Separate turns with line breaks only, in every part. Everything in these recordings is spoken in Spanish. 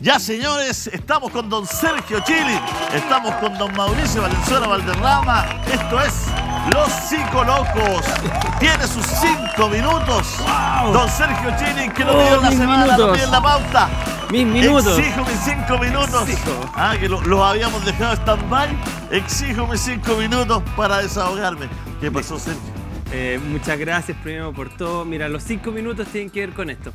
Ya, señores, estamos con don Sergio Chili, estamos con don Mauricio Valenzuela Valderrama. Esto es Los Psicolocos. Tiene sus cinco minutos. Don Sergio Chili, que lo oh, dio la semana, en la
pauta. Mis minutos. Exijo
mis cinco minutos. Ah, que los habíamos dejado stand-by. Exijo
mis cinco minutos para desahogarme. ¿Qué pasó, Sergio? Eh, muchas gracias primero por todo. Mira, los cinco minutos tienen que ver con esto.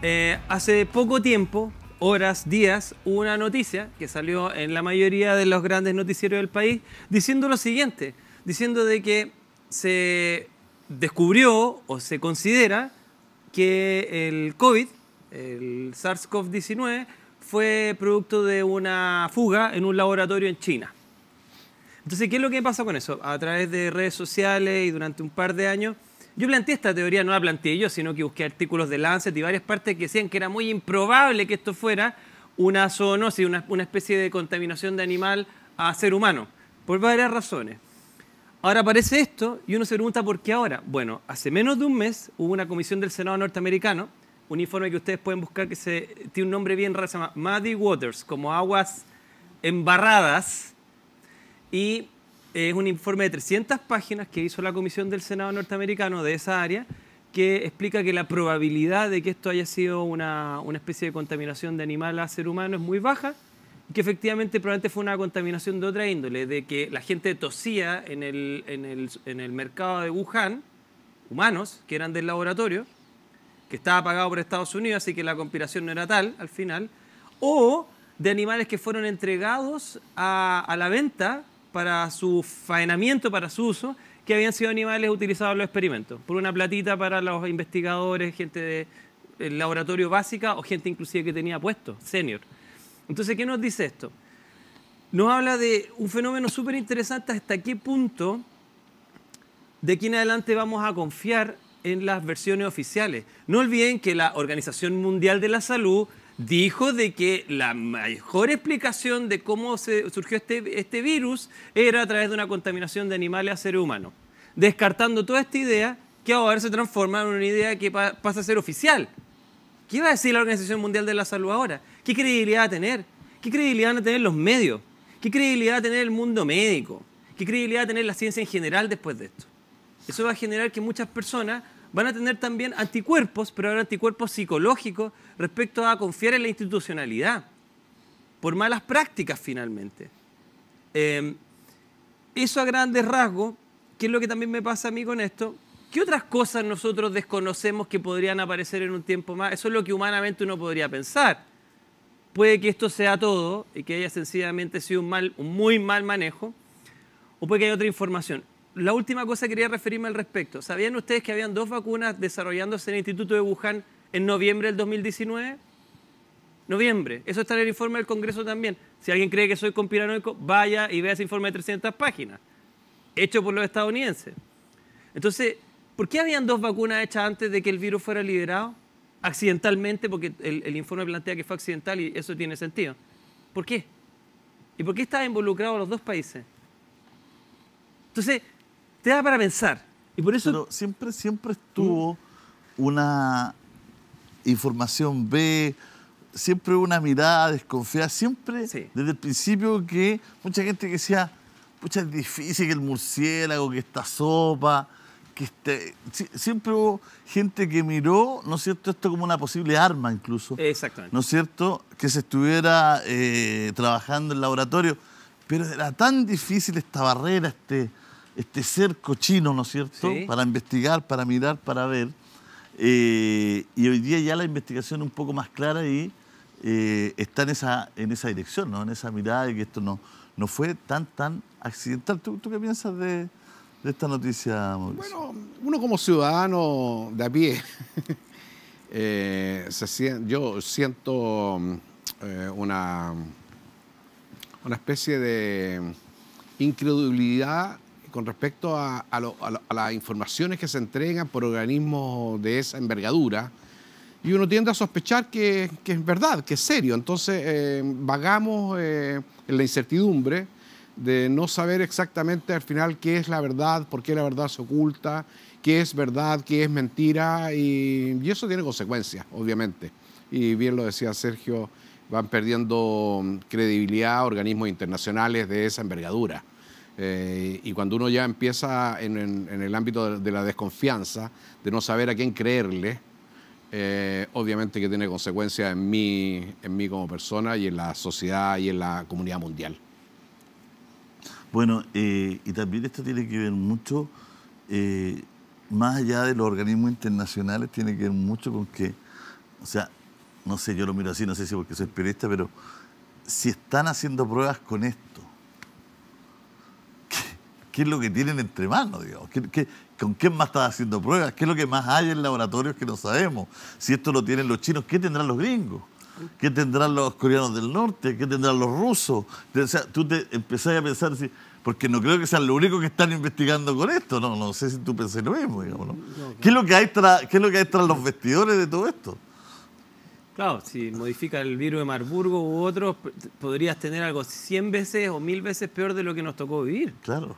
Eh, hace poco tiempo horas, días, una noticia que salió en la mayoría de los grandes noticieros del país diciendo lo siguiente, diciendo de que se descubrió o se considera que el COVID, el SARS-CoV-19, fue producto de una fuga en un laboratorio en China. Entonces, ¿qué es lo que pasa con eso? A través de redes sociales y durante un par de años yo planteé esta teoría, no la planteé yo, sino que busqué artículos de Lancet y varias partes que decían que era muy improbable que esto fuera una zoonosis, una, especie de contaminación de animal a ser humano, por varias razones. Ahora aparece esto y uno se pregunta por qué ahora. Bueno, hace menos de un mes hubo una comisión del Senado norteamericano, un informe que ustedes pueden buscar que se, tiene un nombre bien raro, se llama Muddy Waters, como aguas embarradas. Y es un informe de 300 páginas que hizo la Comisión del Senado norteamericano de esa área que explica que la probabilidad de que esto haya sido una, especie de contaminación de animal a ser humano es muy baja y que efectivamente probablemente fue una contaminación de otra índole, de que la gente tosía en el, en el, mercado de Wuhan, humanos que eran del laboratorio, que estaba pagado por Estados Unidos, así que la conspiración no era tal al final, o de animales que fueron entregados a, a la venta para su faenamiento, para su uso, que habían sido animales utilizados en los experimentos, por una platita para los investigadores, gente del de, laboratorio básica o gente inclusive que tenía puesto, senior. Entonces, ¿qué nos dice esto? Nos habla de un fenómeno súper interesante hasta qué punto de aquí en adelante vamos a confiar en las versiones oficiales. No olviden que la Organización Mundial de la Salud dijo de que la mejor explicación de cómo se surgió este, este virus era a través de una contaminación de animales a ser humano, descartando toda esta idea que ahora se transforma en una idea que pasa a ser oficial. ¿Qué va a decir la Organización Mundial de la Salud ahora? ¿Qué credibilidad va a tener? ¿Qué credibilidad van a tener los medios? ¿Qué credibilidad va a tener el mundo médico? ¿Qué credibilidad va a tener la ciencia en general después de esto? Eso va a generar que muchas personas van a tener también anticuerpos, pero ahora anticuerpos psicológicos respecto a confiar en la institucionalidad, por malas prácticas finalmente. Em, eso a grandes rasgos, que es lo que también me pasa a mí con esto, ¿qué otras cosas nosotros desconocemos que podrían aparecer en un tiempo más? Eso es lo que humanamente uno podría pensar. Puede que esto sea todo y que haya sencillamente sido un, mal, un muy mal manejo, o puede que haya otra información la última cosa que quería referirme al respecto. ¿Sabían ustedes que habían dos vacunas desarrollándose en el Instituto de Wuhan en noviembre del 2019? Noviembre. Eso está en el informe del Congreso también. Si alguien cree que soy conspiranoico, vaya y vea ese informe de 300 páginas, hecho por los estadounidenses. Entonces, ¿por qué habían dos vacunas hechas antes de que el virus fuera liberado? Accidentalmente, porque el, informe plantea que fue accidental y eso tiene sentido. ¿Por qué? ¿Y por qué estaban involucrados los dos países? Entonces, te da para pensar. Y por eso... Pero siempre, siempre
estuvo una información B, siempre una mirada desconfiada, siempre desde el principio que mucha gente que decía, pucha, es difícil que el murciélago, que esta sopa, que este... siempre hubo gente que miró, ¿no es cierto?, esto como una posible arma incluso. Exactamente. ¿No es cierto?, que se estuviera eh, trabajando en laboratorio, pero era tan difícil esta barrera, este este cerco chino, ¿no es cierto?, para investigar, para mirar, para ver. Eh, y hoy día ya la investigación es un poco más clara y eh, está en esa, en esa dirección, ¿no? en esa mirada de que esto no, no fue tan, tan accidental.
¿Tú, qué piensas de, esta noticia, Mauricio? Bueno, uno como ciudadano de a pie, eh, yo siento una, una especie de incredulidad con respecto a, las informaciones que se entregan por organismos de esa envergadura y uno tiende a sospechar que, es verdad, que es serio. Entonces eh, vagamos eh, en la incertidumbre de no saber exactamente al final qué es la verdad, por qué la verdad se oculta, qué es verdad, qué es mentira y, y eso tiene consecuencias, obviamente. Y bien lo decía Sergio, van perdiendo credibilidad organismos internacionales de esa envergadura. Eh, y cuando uno ya empieza en, el ámbito de, la desconfianza, de no saber a quién creerle, eh, obviamente que tiene consecuencias en mí, en mí como persona y en la sociedad y en la comunidad mundial. Bueno, eh, y también esto tiene que ver mucho, más allá de los organismos
internacionales, tiene que ver mucho con que, o sea, no sé, yo lo miro así, no sé si porque soy periodista, pero si están haciendo pruebas con esto, qué es lo que tienen entre manos, digamos, ¿Qué, qué, con más están haciendo pruebas, qué es lo que más hay en laboratorios que no sabemos. Si esto lo tienen los chinos, ¿qué tendrán los gringos? ¿Qué tendrán los coreanos del norte? ¿Qué tendrán los rusos? tú te empezás a pensar, porque no creo que sean lo único que están investigando con esto, no, no sé si tú pensás lo mismo, digamos, ¿Qué, es lo que hay tras, ¿Qué lo que hay tras los vestidores de todo esto?
Claro, si modifica el virus de Marburgo u otros, podrías tener algo 100 veces o mil veces peor de lo que nos tocó vivir.
Claro.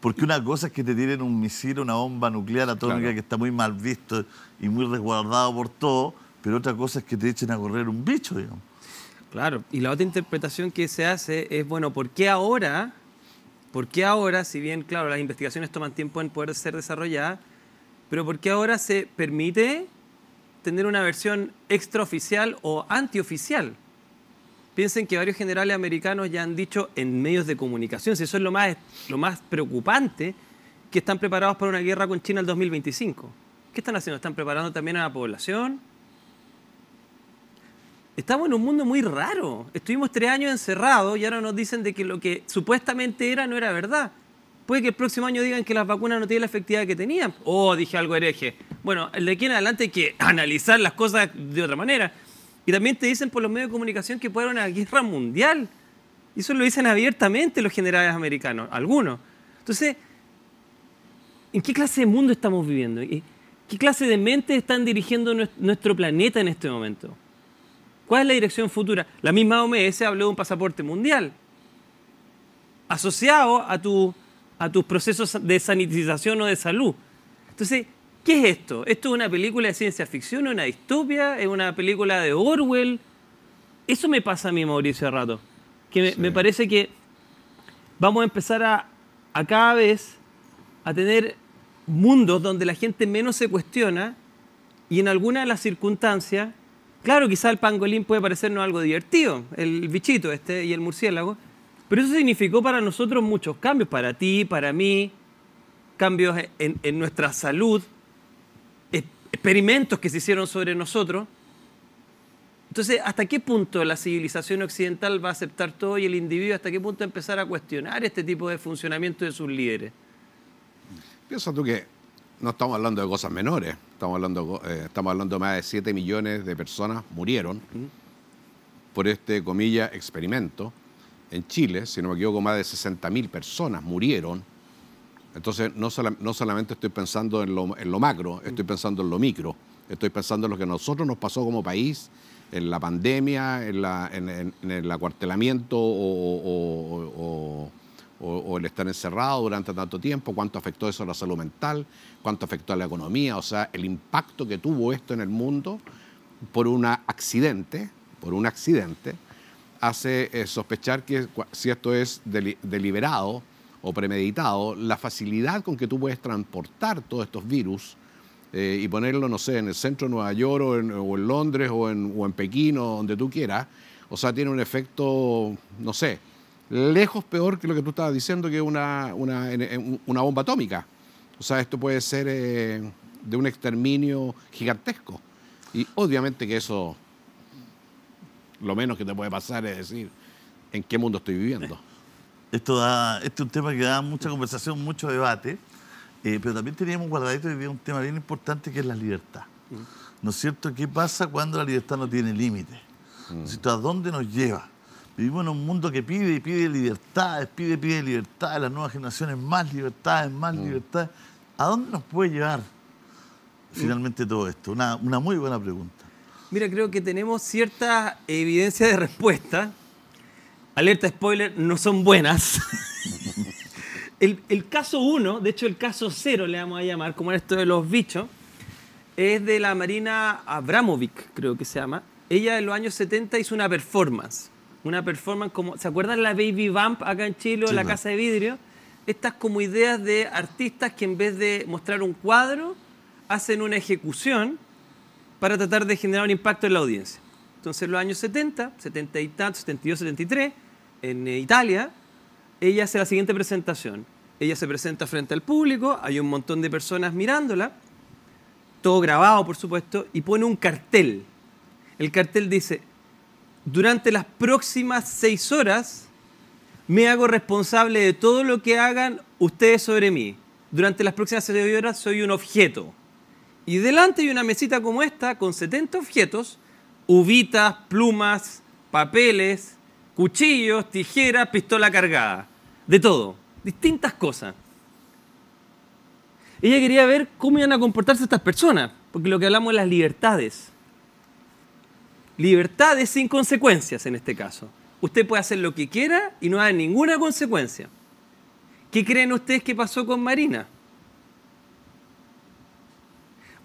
Porque una cosa es que te tiren un misil, una bomba nuclear atómica que está muy mal visto y muy resguardado por todo, pero otra cosa es que te echen a correr un bicho, digamos.
Claro, y la otra interpretación que se hace es, bueno, ¿por qué ahora? ¿Por qué ahora, si bien, claro, las investigaciones toman tiempo en poder ser desarrolladas, pero ¿por qué ahora se permite tener una versión extraoficial o antioficial? Piensen que varios generales americanos ya han dicho en medios de comunicación, si eso es lo más, lo más preocupante, que están preparados para una guerra con China el 2025. ¿Qué están haciendo? ¿Están preparando también a la población? Estamos en un mundo muy raro. Estuvimos tres años encerrados y ahora nos dicen de que lo que supuestamente era no era verdad. Puede que el próximo año digan que las vacunas no tienen la efectividad que tenían. Oh, dije algo hereje. Bueno, de aquí en adelante hay que analizar las cosas de otra manera. Y también te dicen por los medios de comunicación que fueron a una guerra mundial. Y eso lo dicen abiertamente los generales americanos, algunos. Entonces, ¿en qué clase de mundo estamos viviendo? ¿Qué clase de mente están dirigiendo nuestro planeta en este momento? ¿Cuál es la dirección futura? La misma OMS habló de un pasaporte mundial asociado a, tu, a tus procesos de sanitización o de salud. Entonces, ¿Qué es esto? ¿Esto es una película de ciencia ficción, una distopia, es una película de Orwell? Eso me pasa a mí, Mauricio, a rato. Que me, parece que vamos a empezar a, cada vez a tener mundos donde la gente menos se cuestiona y en alguna de las circunstancias, claro, quizá el pangolín puede parecernos algo divertido, el bichito este y el murciélago, pero eso significó para nosotros muchos cambios, para ti, para mí, cambios en, en nuestra salud, experimentos que se hicieron sobre nosotros. Entonces, ¿hasta qué punto la civilización occidental va a aceptar todo y el individuo hasta qué punto empezar a cuestionar este tipo de funcionamiento de sus líderes?
Piensa tú que no estamos hablando de cosas menores, estamos hablando, eh, estamos hablando de más de 7 millones de personas murieron por este, comilla, experimento. En Chile, si no me equivoco, más de 60.000 personas murieron entonces, no, solamente estoy pensando en lo, macro, estoy pensando en lo micro, estoy pensando en lo que a nosotros nos pasó como país, en la pandemia, en, el acuartelamiento o, el estar encerrado durante tanto tiempo, cuánto afectó eso a la salud mental, cuánto afectó a la economía, o sea, el impacto que tuvo esto en el mundo por un accidente, por un accidente, hace eh, sospechar que si esto es deliberado, o premeditado, la facilidad con que tú puedes transportar todos estos virus eh, y ponerlo, no sé, en el centro de Nueva York o en, Londres o en, o en Pekín o donde tú quieras, o sea, tiene un efecto, no sé, lejos peor que lo que tú estabas diciendo, que una, una, bomba atómica. O sea, esto puede ser eh, de un exterminio gigantesco. Y obviamente que eso, lo menos que te puede pasar es decir, ¿en qué mundo estoy viviendo?
Esto este es un tema que da mucha conversación, mucho debate, eh, pero también teníamos guardadito hoy un tema bien importante que es la libertad. Mm. ¿No es cierto? ¿Qué pasa cuando la libertad no tiene límites? Mm. ¿A dónde nos lleva? Vivimos en un mundo que pide y pide libertades, pide, y pide libertades, las nuevas generaciones más libertades, más mm. libertades. ¿A dónde nos puede llevar finalmente todo esto? Una, una muy buena pregunta.
Mira, creo que tenemos cierta evidencia de respuesta alerta spoiler, no son buenas. el, caso 1, de hecho el caso 0 le vamos a llamar, como era esto de los bichos, es de la Marina Abramovic, creo que se llama. Ella en los años 70 hizo una performance. Una performance como, ¿se acuerdan la Baby Bump acá en Chile, la Casa de Vidrio? Estas como ideas de artistas que en vez de mostrar un cuadro, hacen una ejecución para tratar de generar un impacto en la audiencia. Entonces, en los años 70, 70 72, 73, en eh, Italia, ella hace la siguiente presentación. Ella se presenta frente al público, hay un montón de personas mirándola, todo grabado, por supuesto, y pone un cartel. El cartel dice, durante las próximas seis horas me hago responsable de todo lo que hagan ustedes sobre mí. Durante las próximas seis horas soy un objeto. Y delante hay una mesita como esta con 70 objetos uvitas, plumas, papeles, cuchillos, tijeras, pistola cargada. De todo. Distintas cosas. Ella quería ver cómo iban a comportarse estas personas, porque lo que hablamos es las libertades. Libertades sin consecuencias en este caso. Usted puede hacer lo que quiera y no hay ninguna consecuencia. ¿Qué creen ustedes que pasó con Marina?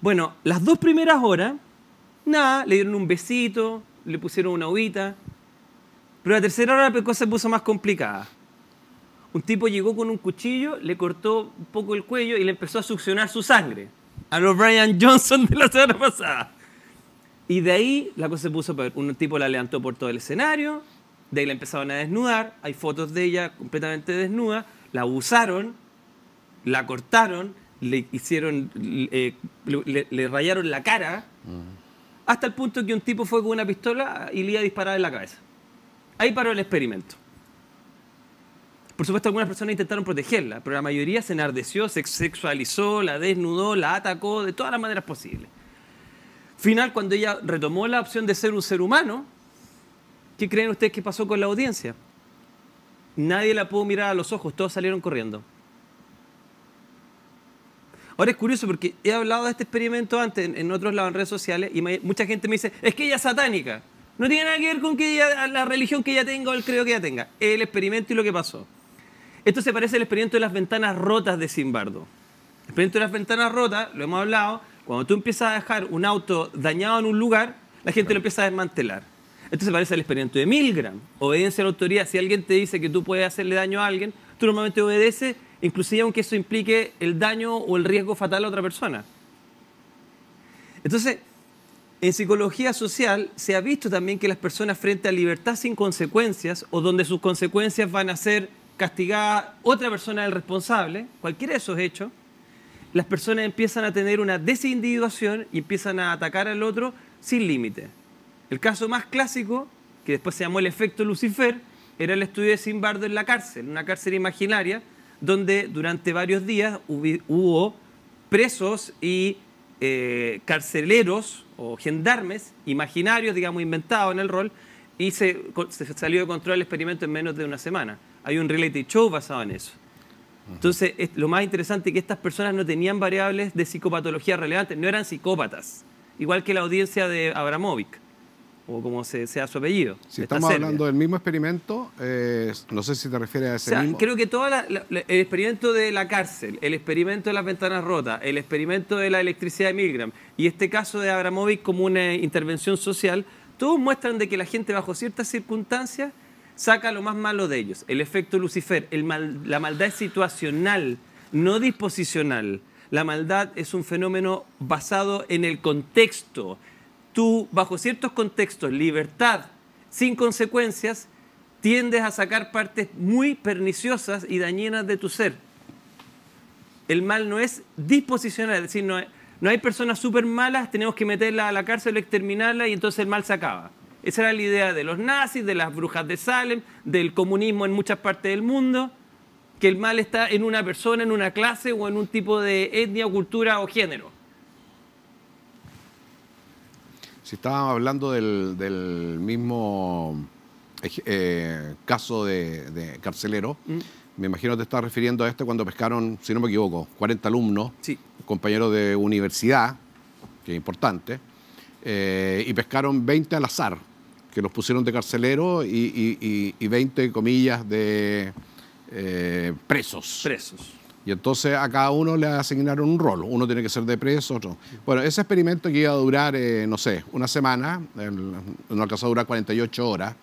Bueno, las dos primeras horas Nada, le dieron un besito, le pusieron una uvita. Pero a la tercera hora la cosa se puso más complicada. Un tipo llegó con un cuchillo, le cortó un poco el cuello y le empezó a succionar su sangre. A los Brian Johnson de la semana pasada. Y de ahí la cosa se puso peor. Un tipo la levantó por todo el escenario, de ahí la empezaron a desnudar, hay fotos de ella completamente desnuda, la abusaron, la cortaron, le hicieron, le, eh, rayaron la cara. Mm hasta el punto que un tipo fue con una pistola y le iba a disparar en la cabeza. Ahí paró el experimento. Por supuesto, algunas personas intentaron protegerla, pero la mayoría se enardeció, se sexualizó, la desnudó, la atacó de todas las maneras posibles. Final, cuando ella retomó la opción de ser un ser humano, ¿qué creen ustedes que pasó con la audiencia? Nadie la pudo mirar a los ojos, todos salieron corriendo. Ahora es curioso porque he hablado de este experimento antes en, otros lados, en redes sociales, y mucha gente me dice, es que ella es satánica. No tiene nada que ver con que la religión que ella tenga o el credo que ella tenga. El experimento y lo que pasó. Esto se parece al experimento de las ventanas rotas de Simbardo. El experimento de las ventanas rotas, lo hemos hablado, cuando tú empiezas a dejar un auto dañado en un lugar, la gente lo empieza a desmantelar. Esto se parece al experimento de Milgram. Obediencia a la autoridad. Si alguien te dice que tú puedes hacerle daño a alguien, tú normalmente obedeces inclusive aunque eso implique el daño o el riesgo fatal a otra persona. Entonces, en psicología social se ha visto también que las personas frente a libertad sin consecuencias o donde sus consecuencias van a ser castigadas otra persona es responsable, cualquiera de esos hechos, las personas empiezan a tener una desindividuación y empiezan a atacar al otro sin límite. El caso más clásico, que después se llamó el efecto Lucifer, era el estudio de Simbardo en la cárcel, una cárcel imaginaria, donde durante varios días hubo presos y eh, carceleros o gendarmes imaginarios, digamos, inventados en el rol, y se, salió de control el experimento en menos de una semana. Hay un reality show basado en eso. Entonces, lo más interesante es que estas personas no tenían variables de psicopatología relevantes, no eran psicópatas, igual que la audiencia de Abramovic o como se, sea su apellido. Si estamos hablando
del mismo experimento, eh, no sé si te refieres a ese Creo
que todo el experimento de la cárcel, el experimento de las ventanas rotas, el experimento de la electricidad de Milgram y este caso de Abramovic como una intervención social, todos muestran de que la gente bajo ciertas circunstancias saca lo más malo de ellos. El efecto Lucifer, la maldad es situacional, no disposicional. La maldad es un fenómeno basado en el contexto, tú, bajo ciertos contextos, libertad sin consecuencias, tiendes a sacar partes muy perniciosas y dañinas de tu ser. El mal no es disposicional, es decir, no, hay, personas súper malas, tenemos que meterla a la cárcel, exterminarla y entonces el mal se acaba. Esa era la idea de los nazis, de las brujas de Salem, del comunismo en muchas partes del mundo, que el mal está en una persona, en una clase o en un tipo de etnia, cultura o género.
Si estábamos hablando del, mismo eh, caso de, carcelero, mm. me imagino te estás refiriendo a este cuando pescaron, si no me equivoco, 40 alumnos, compañeros de universidad, que es importante, eh, y pescaron 20 al azar, que los pusieron de carcelero y, y, y, 20 comillas de eh, presos. Presos. Y entonces a cada uno le asignaron un rol. Uno tiene que ser de preso, otro. Bueno, ese experimento que iba a durar, eh, no sé, una semana, no alcanzó a durar 48 horas,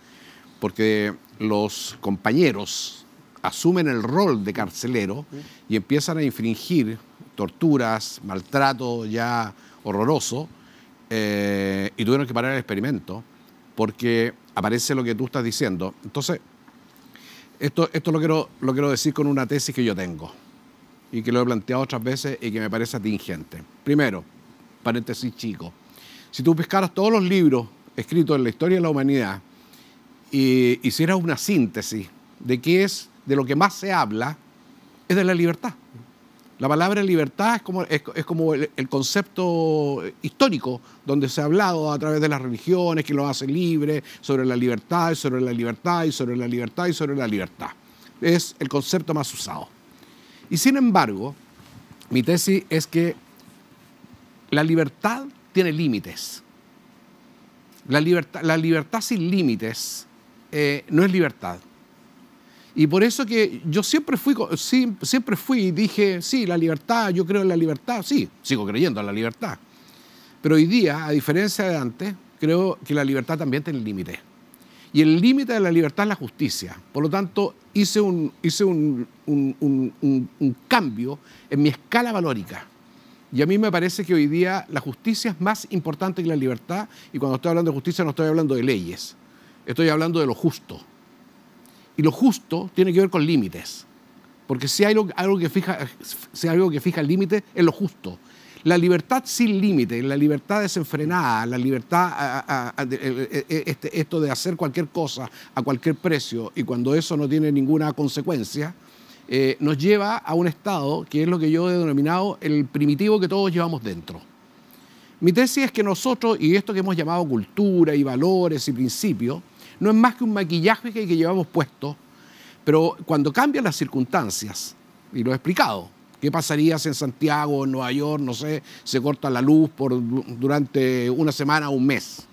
porque los compañeros asumen el rol de carcelero y empiezan a infringir torturas, maltrato ya horroroso, eh, y tuvieron que parar el experimento porque aparece lo que tú estás diciendo. Entonces, esto, esto lo, quiero, lo quiero decir con una tesis que yo tengo y que lo he planteado otras veces y que me parece atingente. Primero, paréntesis chico, si tú pescaras todos los libros escritos en la historia de la humanidad y hicieras una síntesis de qué es, de lo que más se habla, es de la libertad. La palabra libertad es como, es, como el, concepto histórico donde se ha hablado a través de las religiones que lo hace libre, sobre la libertad, y sobre la libertad y sobre la libertad y sobre la libertad. Es el concepto más usado. Y sin embargo, mi tesis es que la libertad tiene límites. La libertad, la libertad sin límites eh, no es libertad. Y por eso que yo siempre fui, siempre fui y dije, sí, la libertad, yo creo en la libertad, sí, sigo creyendo en la libertad. Pero hoy día, a diferencia de antes, creo que la libertad también tiene límites. Y el límite de la libertad es la justicia. Por lo tanto, hice, un, hice un, un, cambio en mi escala valórica. Y a mí me parece que hoy día la justicia es más importante que la libertad. Y cuando estoy hablando de justicia no estoy hablando de leyes, estoy hablando de lo justo. Y lo justo tiene que ver con límites. Porque si hay algo, que fija, si hay algo que fija el límite, es lo justo la libertad sin límite, la libertad desenfrenada, la libertad, eh, eh, eh, este, esto de hacer cualquier cosa a cualquier precio y cuando eso no tiene ninguna consecuencia, nos lleva a un estado que es lo que yo he denominado el primitivo que todos llevamos dentro. Mi tesis es que nosotros, y esto que hemos llamado cultura y valores y principios, no es más que un maquillaje que llevamos puesto, pero cuando cambian las circunstancias, y lo he explicado, ¿Qué pasaría si en Santiago, en Nueva York, no sé, se corta la luz por, durante una semana o un mes?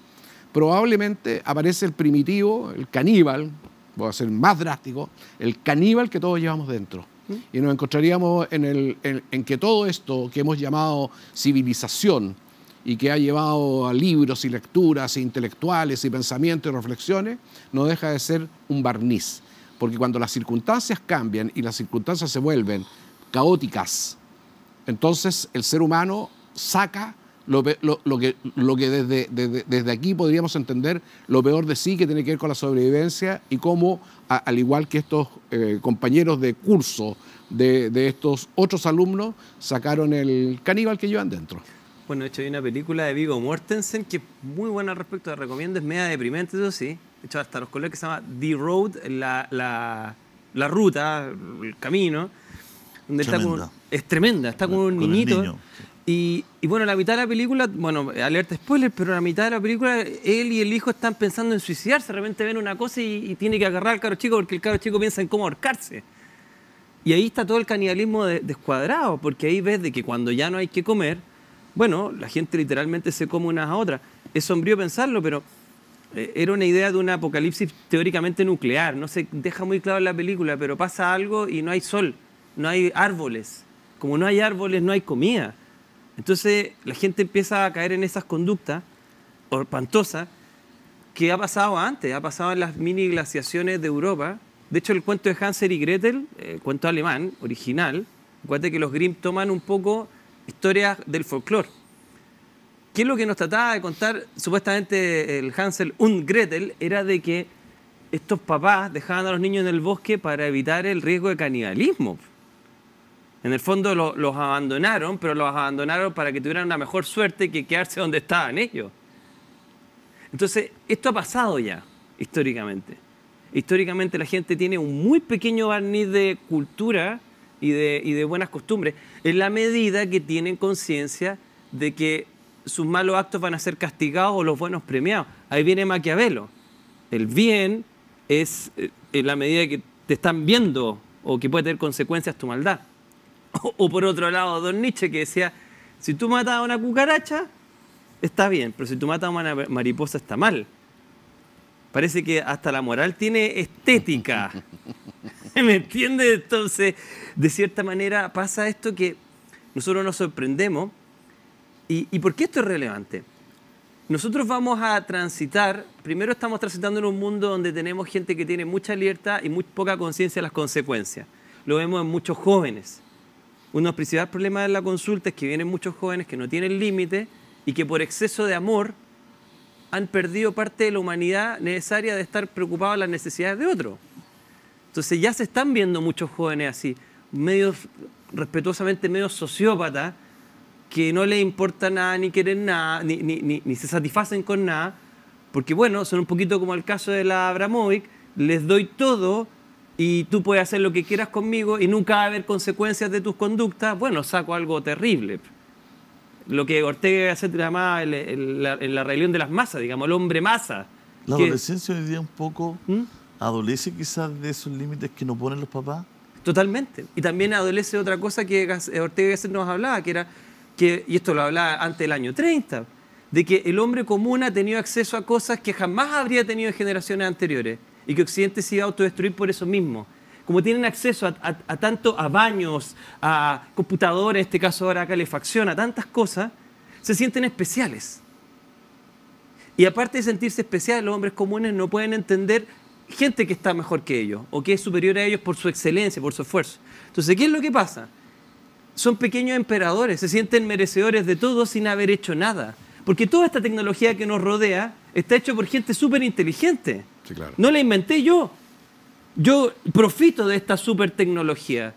Probablemente aparece el primitivo, el caníbal, voy a ser más drástico, el caníbal que todos llevamos dentro. ¿Mm? Y nos encontraríamos en, el, en, que todo esto que hemos llamado civilización, y que ha llevado a libros y lecturas e intelectuales y pensamientos y reflexiones, no deja de ser un barniz. Porque cuando las circunstancias cambian y las circunstancias se vuelven caóticas. Entonces el ser humano saca lo, lo, lo que, lo que desde, desde, desde, aquí podríamos entender lo peor de sí que tiene que ver con la sobrevivencia y cómo, al igual que estos eh, compañeros de curso de, de, estos otros alumnos, sacaron el caníbal que llevan dentro.
Bueno, de hecho hay una película de Vigo Mortensen que es muy buena respecto, a recomiendo, es media deprimente, eso sí. De hecho, hasta los colegas que se llama The Road, la, la, la ruta, el camino es tremenda, está con, un niñito. Y, bueno, la mitad de la película, bueno, alerta spoiler, pero la mitad de la película, él y el hijo están pensando en suicidarse. De repente ven una cosa y, tiene que agarrar al caro chico porque el caro chico piensa en cómo ahorcarse. Y ahí está todo el canibalismo descuadrado, porque ahí ves de que cuando ya no hay que comer, bueno, la gente literalmente se come unas a otras. Es sombrío pensarlo, pero eh, era una idea de un apocalipsis teóricamente nuclear. No se deja muy claro en la película, pero pasa algo y no hay sol no hay árboles. Como no hay árboles, no hay comida. Entonces la gente empieza a caer en esas conductas espantosas que ha pasado antes, ha pasado en las mini glaciaciones de Europa. De hecho, el cuento de Hansel y Gretel, eh, cuento alemán, original, acuérdate que los Grimm toman un poco historias del folclore. ¿Qué es lo que nos trataba de contar supuestamente el Hansel und Gretel? Era de que estos papás dejaban a los niños en el bosque para evitar el riesgo de canibalismo. En el fondo los abandonaron, pero los abandonaron para que tuvieran una mejor suerte que quedarse donde estaban ellos. Entonces, esto ha pasado ya, históricamente. Históricamente la gente tiene un muy pequeño barniz de cultura y de buenas costumbres, en la medida que tienen conciencia de que sus malos actos van a ser castigados o los buenos premiados. Ahí viene Maquiavelo. El bien es eh, en la medida que te están viendo o que puede tener consecuencias tu maldad. O, por otro lado, Don Nietzsche que decía, si tú matas a una cucaracha, está bien, pero si tú matas a una mariposa, está mal. Parece que hasta la moral tiene estética. ¿Me entiendes? Entonces, de cierta manera pasa esto que nosotros nos sorprendemos. ¿Y, y por qué esto es relevante? Nosotros vamos a transitar, primero estamos transitando en un mundo donde tenemos gente que tiene mucha alerta y muy poca conciencia de las consecuencias. Lo vemos en muchos jóvenes uno de los principales problemas de la consulta es que vienen muchos jóvenes que no tienen límite y que por exceso de amor han perdido parte de la humanidad necesaria de estar preocupados de las necesidades de otro. Entonces ya se están viendo muchos jóvenes así, medio respetuosamente medio sociópatas, que no les importa nada, ni quieren nada, ni, ni, ni, ni se satisfacen con nada, porque bueno, son un poquito como el caso de la Abramovic, les doy todo, y tú puedes hacer lo que quieras conmigo y nunca va a haber consecuencias de tus conductas, bueno, saco algo terrible. Lo que Ortega hace llamaba el, la, rebelión de las masas, digamos, el hombre masa. La
adolescencia hoy día un poco ¿Mm? adolece quizás de esos límites que nos ponen los papás. Totalmente.
Y también adolece otra cosa que eh, Ortega Gasset nos hablaba, que era, que, y esto lo hablaba antes del año 30, de que el hombre común ha tenido acceso a cosas que jamás habría tenido en generaciones anteriores y que Occidente se iba a autodestruir por eso mismo. Como tienen acceso a, tanto a baños, a computadores, en este caso ahora a calefacción, a tantas cosas, se sienten especiales. Y aparte de sentirse especiales, los hombres comunes no pueden entender gente que está mejor que ellos o que es superior a ellos por su excelencia, por su esfuerzo. Entonces, ¿qué es lo que pasa? Son pequeños emperadores, se sienten merecedores de todo sin haber hecho nada. Porque toda esta tecnología que nos rodea está hecha por gente súper inteligente. No la inventé yo. Yo profito de esta super tecnología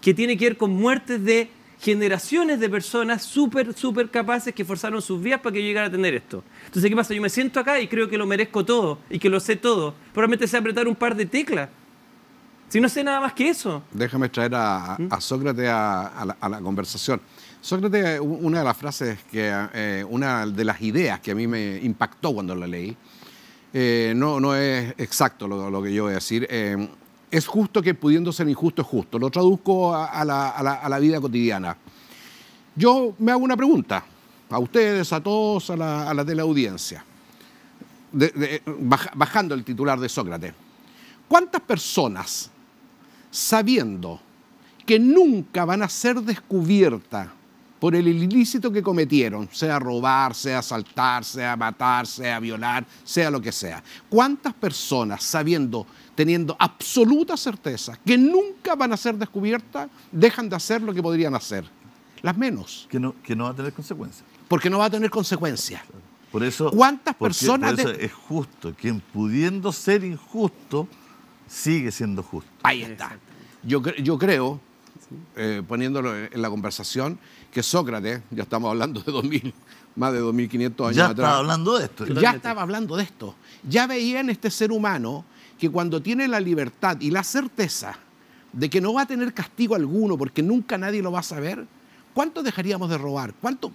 que tiene que ver con muertes de generaciones de personas súper, súper capaces que forzaron sus vidas para que yo llegara a tener esto. Entonces, ¿qué pasa? Yo me siento acá y creo que lo merezco todo y que lo sé todo. Probablemente sea apretar un par de teclas. Si no sé nada más que eso.
Déjame traer a, ¿Mm? Sócrates a, la, conversación. Sócrates, una de las frases que, eh, una de las ideas que a mí me impactó cuando la leí, eh, no, no es exacto lo, que yo voy a decir. Eh, es justo que pudiendo ser injusto es justo. Lo traduzco a, la, vida cotidiana. Yo me hago una pregunta a ustedes, a todos, a la, teleaudiencia, de, la audiencia, bajando el titular de Sócrates. ¿Cuántas personas, sabiendo que nunca van a ser descubiertas por el ilícito que cometieron, sea robar, sea asaltar, sea matar, sea violar, sea lo que sea. ¿Cuántas personas sabiendo, teniendo absoluta certeza que nunca van a ser descubiertas, dejan de hacer lo que podrían hacer? Las menos. Que no, que no va a tener consecuencias. Porque no va a tener consecuencias. Por eso, ¿Cuántas personas es
justo? Quien
pudiendo ser injusto, sigue siendo justo. Ahí está. Yo, yo creo eh, poniéndolo en la conversación, que Sócrates, ya estamos hablando de 2000, más de 2500 años atrás. Ya estaba hablando de esto. Ya veía estaba hablando de esto. Ya en este ser humano que cuando tiene la libertad y la certeza de que no va a tener castigo alguno porque nunca nadie lo va a saber, ¿cuánto dejaríamos de robar? ¿Cuánto,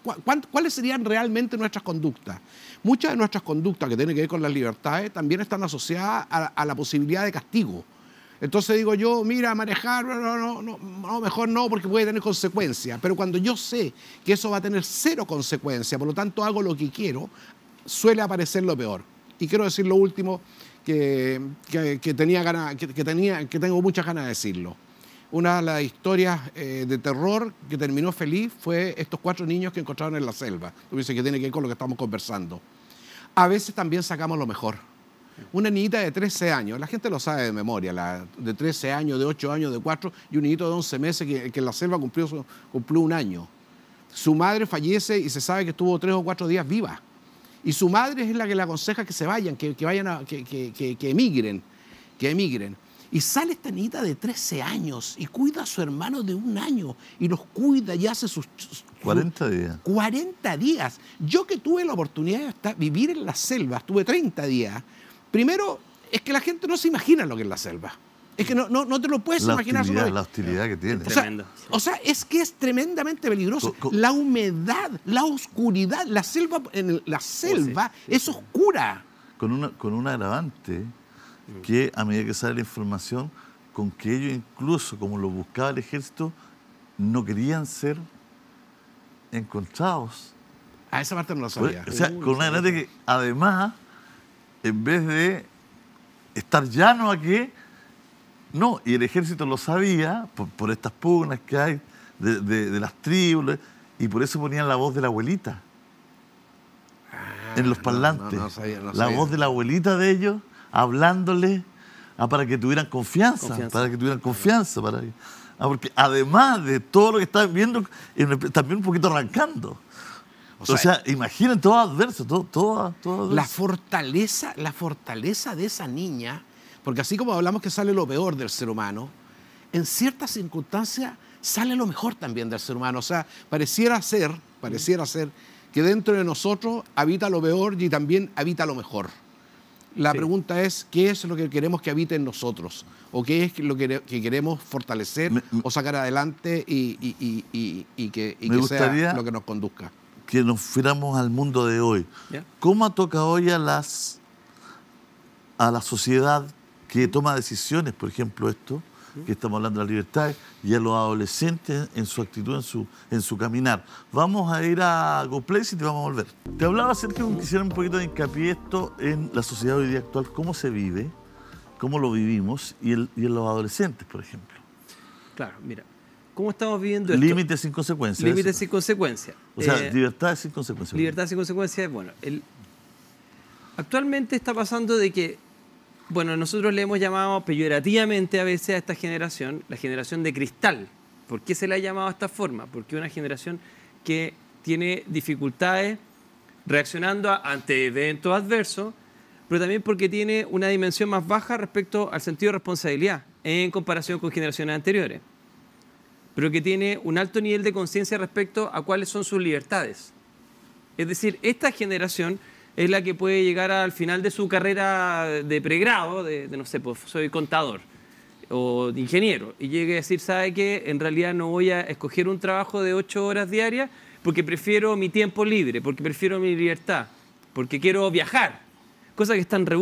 ¿Cuáles serían realmente nuestras conductas? Muchas de nuestras conductas que tienen que ver con las libertades también están asociadas a la posibilidad de castigo. Entonces digo yo, mira, manejar, no, no, no, mejor no, porque puede tener consecuencias. Pero cuando yo sé que eso va a tener cero consecuencia, por lo tanto hago lo que quiero, suele aparecer lo peor. Y quiero decir lo último que, tenía ganas, que, tenía, que tengo muchas ganas de decirlo. Una de las historias eh, de terror que terminó feliz fue estos cuatro niños que encontraron en la selva. Tú dices que tiene que ver con lo que estamos conversando. A veces también sacamos lo mejor. Una niñita de 13 años, la gente lo sabe de memoria, la de 13 años, de 8 años, de 4, y un niñito de 11 meses que, en la selva cumplió, un año. Su madre fallece y se sabe que estuvo 3 o 4 días viva. Y su madre es la que le aconseja que se vayan, que, vayan a, que, que, emigren, que emigren. Y sale esta niñita de 13 años y cuida a su hermano de un año y los cuida y hace sus... 40 días. 40 días. Yo que tuve la oportunidad de vivir en la selva, estuve 30 días Primero, es que la gente no se imagina lo que es la selva. Es que no, no, te lo puedes imaginar. la hostilidad que tiene. O sea, o sea, es que es tremendamente peligroso. la humedad, la oscuridad, la selva, en la pues selva es oscura. Con, una, con un agravante
que a medida que sale la información, con que ellos incluso, como lo buscaba el ejército, no querían ser encontrados.
A esa parte no lo pues, sabía. O sea, con una agravante que
además en vez de estar llano a que, no, y el ejército lo sabía por, estas pugnas que hay de, las tribus, y por eso ponían la voz de la abuelita en los ah, parlantes. la voz de la abuelita de ellos hablándole ah, para que tuvieran confianza, para que tuvieran ah, confianza, porque además de todo lo que estaban viendo, también un poquito arrancando. O sea,
imaginen todo adverso, todo, todo, todo La fortaleza, la fortaleza de esa niña, porque así como hablamos que sale lo peor del ser humano, en ciertas circunstancias sale lo mejor también del ser humano. O sea, pareciera ser, pareciera ser que dentro de nosotros habita lo peor y también habita lo mejor. La pregunta es, ¿qué es lo que queremos que habite en nosotros? ¿O qué es lo que, queremos fortalecer o sacar adelante y, que, sea lo que nos conduzca?
que nos fuéramos al mundo de hoy, ¿cómo ha tocado hoy a, las, a la sociedad que toma decisiones, por ejemplo, esto, mm. que estamos hablando de la libertad, y a los adolescentes en su actitud, en su, en su caminar. Vamos a ir a GoPlay y te vamos a volver. Te hablaba acerca de quisiera un poquito de hincapié esto en la sociedad hoy día actual, cómo se vive, cómo lo vivimos, y, el, y en los adolescentes, por ejemplo.
Claro, mira, ¿Cómo estamos viviendo esto? Límites
sin consecuencias. Límites sin
consecuencias. O sea, eh,
libertad sin consecuencias. Libertad
sin consecuencias, bueno. actualmente está pasando de que, bueno, nosotros le hemos llamado peyorativamente a veces a esta generación, la generación de cristal. ¿Por qué se la ha llamado a esta forma? Porque una generación que tiene dificultades reaccionando ante eventos adversos, pero también porque tiene una dimensión más baja respecto al sentido de responsabilidad en comparación con generaciones anteriores pero que tiene un alto nivel de conciencia respecto a cuáles son sus libertades. Es decir, esta generación es la que puede llegar al final de su carrera de pregrado, de, no sé, pues, soy contador o de ingeniero, y llegue a decir, ¿sabe qué? En realidad no voy a escoger un trabajo de ocho horas diarias porque prefiero mi tiempo libre, porque prefiero mi libertad, porque quiero viajar, cosa que es tan re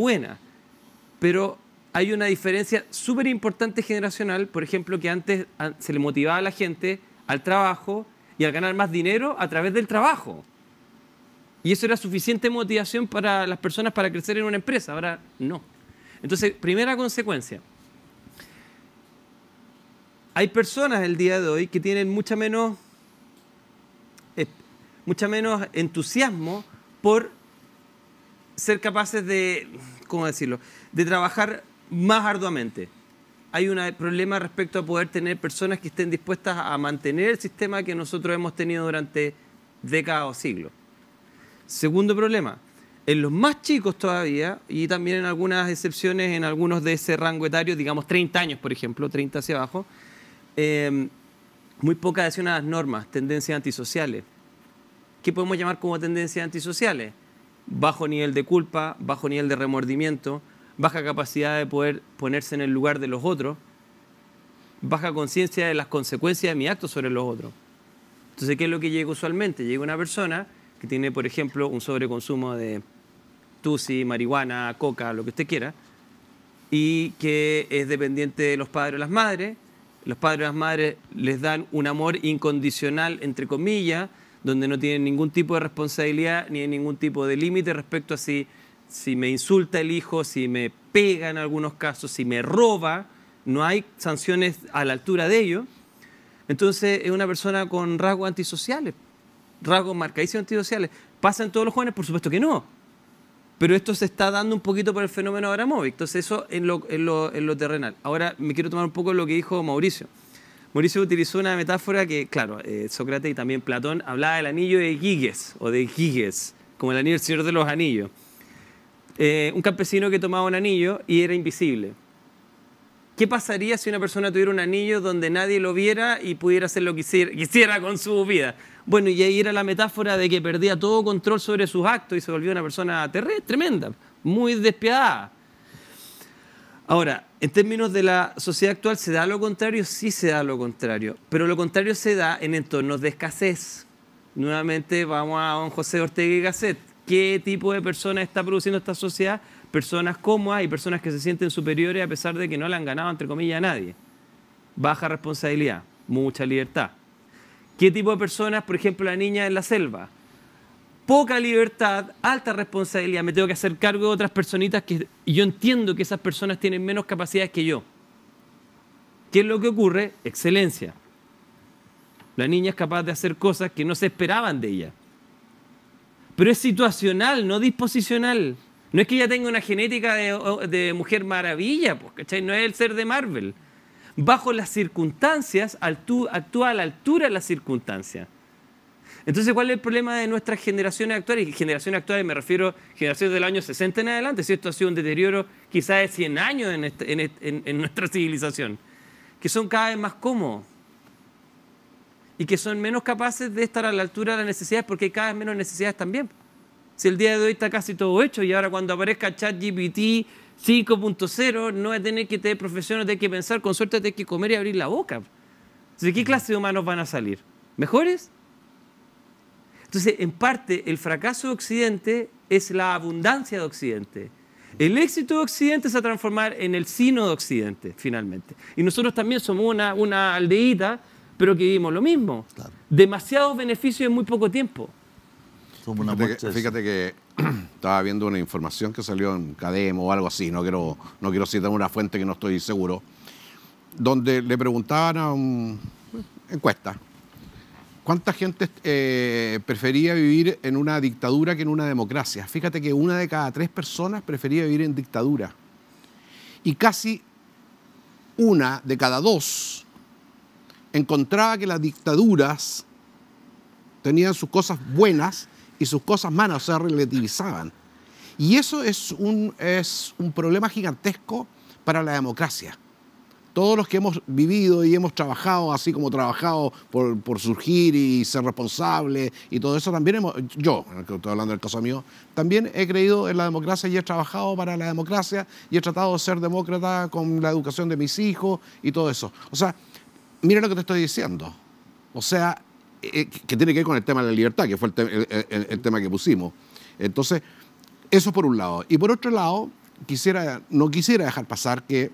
Pero hay una diferencia súper importante generacional, por ejemplo, que antes ah, se le motivaba a la gente al trabajo y al ganar más dinero a través del trabajo. Y eso era suficiente motivación para las personas para crecer en una empresa, ahora no. Entonces, primera consecuencia. Hay personas el día de hoy que tienen mucha menos, eh, mucha menos entusiasmo por ser capaces de, ¿cómo decirlo?, de trabajar más arduamente. Hay un problema respecto a poder tener personas que estén dispuestas a mantener el sistema que nosotros hemos tenido durante décadas o siglos. Segundo problema, en los más chicos todavía, y también en algunas excepciones, en algunos de ese rango etario, digamos 30 años, por ejemplo, 30 hacia abajo, em, muy pocas adhesión a las normas, tendencias antisociales. ¿Qué podemos llamar como tendencias antisociales? Bajo nivel de culpa, bajo nivel de remordimiento, baja capacidad de poder ponerse en el lugar de los otros, baja conciencia de las consecuencias de mi acto sobre los otros. Entonces, ¿qué es lo que llega usualmente? Llega una persona que tiene, por ejemplo, un sobreconsumo de tusi, marihuana, coca, lo que usted quiera, y que es dependiente de los padres o las madres. Los padres o las madres les dan un amor incondicional, entre comillas, donde no tienen ningún tipo de responsabilidad ni ningún tipo de límite respecto a si si me insulta el hijo, si me pega en algunos casos, si me roba, no hay sanciones a la altura de ello, entonces es una persona con rasgos antisociales, rasgos marcadísimos antisociales. en todos los jóvenes? Por supuesto que no. Pero esto se está dando un poquito por el fenómeno Abramovic. Entonces eso en lo, terrenal. Ahora me quiero tomar un poco lo que dijo Mauricio. Mauricio utilizó una metáfora que, claro, eh, Sócrates y también Platón hablaba del anillo de Giges o de Giges, como el anillo del Señor de los Anillos. Eh, un campesino que tomaba un anillo y era invisible. ¿Qué pasaría si una persona tuviera un anillo donde nadie lo viera y pudiera hacer lo que quisiera con su vida? Bueno, y ahí era la metáfora de que perdía todo control sobre sus actos y se volvió una persona terrible, tremenda, muy despiadada. Ahora, en términos de la sociedad actual, ¿se da lo contrario? Sí se da lo contrario, pero lo contrario se da en entornos de escasez. Nuevamente vamos a don José Ortega y Gasset qué tipo de personas está produciendo esta sociedad, personas cómodas y personas que se sienten superiores a pesar de que no le han ganado, entre comillas, a nadie. Baja responsabilidad, mucha libertad. ¿Qué tipo de personas, por ejemplo, la niña en la selva? Poca libertad, alta responsabilidad. Me tengo que hacer cargo de otras personitas que yo entiendo que esas personas tienen menos capacidades que yo. ¿Qué es lo que ocurre? Excelencia. La niña es capaz de hacer cosas que no se esperaban de ella. Pero es situacional, no disposicional. No es que ella tenga una genética de, mujer maravilla, pues, No es el ser de Marvel. Bajo las circunstancias, actúa a la altura de las circunstancias. Entonces, ¿cuál es el problema de nuestras generaciones actuales? Y generaciones actuales me refiero a generaciones del año 60 en adelante, si esto ha sido un deterioro quizás de 100 años este, en, en nuestra civilización, que son cada vez más cómodos y que son menos capaces de estar a la altura de las necesidades porque hay cada vez menos necesidades también. Si el día de hoy está casi todo hecho y ahora cuando aparezca ChatGPT 5.0 no es tener que tener profesiones, tener que pensar, con suerte tener que comer y abrir la boca. ¿De ¿qué clase de humanos van a salir? ¿Mejores? Entonces, en parte, el fracaso de Occidente es la abundancia de Occidente. El éxito de Occidente se a transformar en el sino de Occidente, finalmente. Y nosotros también somos una, una aldeíta pero que vivimos lo mismo. Demasiados beneficios en muy poco tiempo. Fíjate
que, estaba viendo una información que salió en Cademo o algo así, no quiero, no quiero citar una fuente que no estoy seguro, donde le preguntaban a una eh, encuesta, ¿cuánta gente eh, prefería vivir en una dictadura que en una democracia? Fíjate que una de cada tres personas prefería vivir en dictadura. Y casi una de cada dos encontraba que las dictaduras tenían sus cosas buenas y sus cosas malas, o sea, relativizaban. Y eso es un, es un problema gigantesco para la democracia. Todos los que hemos vivido y hemos trabajado, así como trabajado por, por surgir y ser responsable y todo eso, también hemos, yo, estoy hablando del caso mío, también he creído en la democracia y he trabajado para la democracia y he tratado de ser demócrata con la educación de mis hijos y todo eso. O sea, mira lo que te estoy diciendo. O sea, eh, que tiene que ver con el tema de la libertad, que fue el, tema que pusimos. Entonces, eso por un lado. Y por otro lado, quisiera, no quisiera dejar pasar que,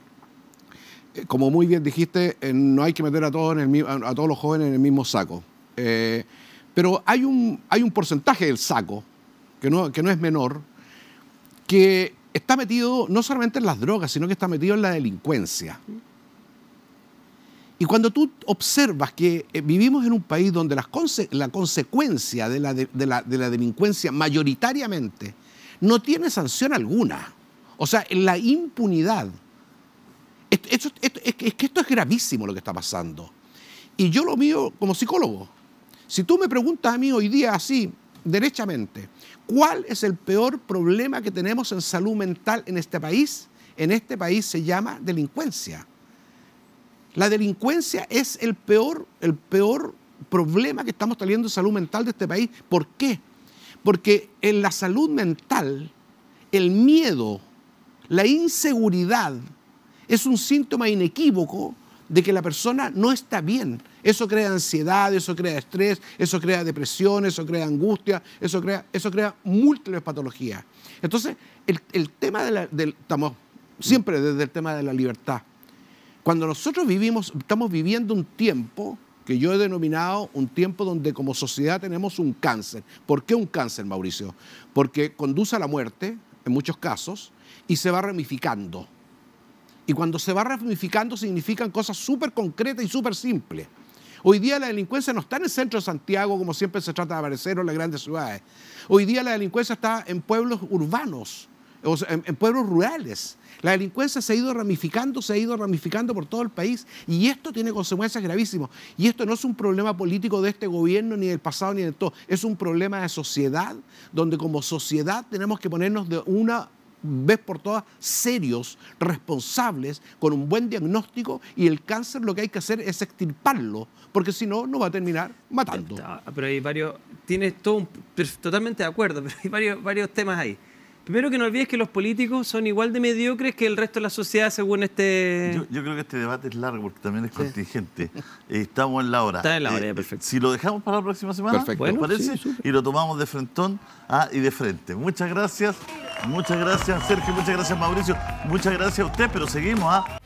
eh, como muy bien dijiste, eh, no hay que meter a todos, a todos los jóvenes en el mismo saco. pero hay un, hay un porcentaje del saco, que que no es menor, que está metido no solamente en las drogas, sino que está metido en la delincuencia. Y cuando tú observas que eh, vivimos en un país donde la consecuencia de la, delincuencia mayoritariamente no tiene sanción alguna, o sea, la impunidad, es que esto es gravísimo lo que está pasando. Y yo lo mío como psicólogo, si tú me preguntas a mí hoy día así, derechamente, ¿cuál es el peor problema que tenemos en salud mental en este país? En este país se llama delincuencia. La delincuencia es el peor, el peor problema que estamos teniendo en salud mental de este país. ¿Por qué? Porque en la salud mental, el miedo, la inseguridad, es un síntoma inequívoco de que la persona no está bien. Eso crea ansiedad, eso crea estrés, eso crea depresión, eso crea angustia, eso crea, eso crea múltiples patologías. Entonces, el, el tema de la, del, estamos siempre desde el tema de la libertad. Cuando nosotros vivimos, estamos viviendo un tiempo que yo he denominado un tiempo donde como sociedad tenemos un cáncer. ¿Por qué un cáncer, Mauricio? Porque conduce a la muerte, en muchos casos, y se va ramificando. Y cuando se va ramificando significan cosas súper concretas y súper simples. Hoy día la delincuencia no está en el centro de Santiago, como siempre se trata de aparecer, en las grandes ciudades. Hoy día la delincuencia está en pueblos urbanos, en, pueblos rurales. La delincuencia se ha ido ramificando, se ha ido ramificando por todo el país y esto tiene consecuencias gravísimas. Y esto no es un problema político de este gobierno, ni del pasado, ni del todo. Es un problema de sociedad, donde como sociedad tenemos que ponernos de una vez por todas serios, responsables, con un buen diagnóstico y el cáncer lo que hay que hacer es extirparlo, porque si no, no va a terminar matando.
Ah, pero hay varios, tienes todo totalmente de acuerdo, pero hay varios, varios temas ahí. Primero que no olvides que los políticos son igual de mediocres que el resto de la sociedad según este...
Yo, creo que este debate es largo porque también es contingente. Eh, estamos en la hora. Está en la hora, eh, perfecto. Si lo dejamos para la próxima semana, perfecto. parece? y lo tomamos de frentón ah, y de frente. Muchas gracias. Muchas gracias, Sergio. Muchas gracias, Mauricio. Muchas gracias a usted, pero seguimos. a... Ah.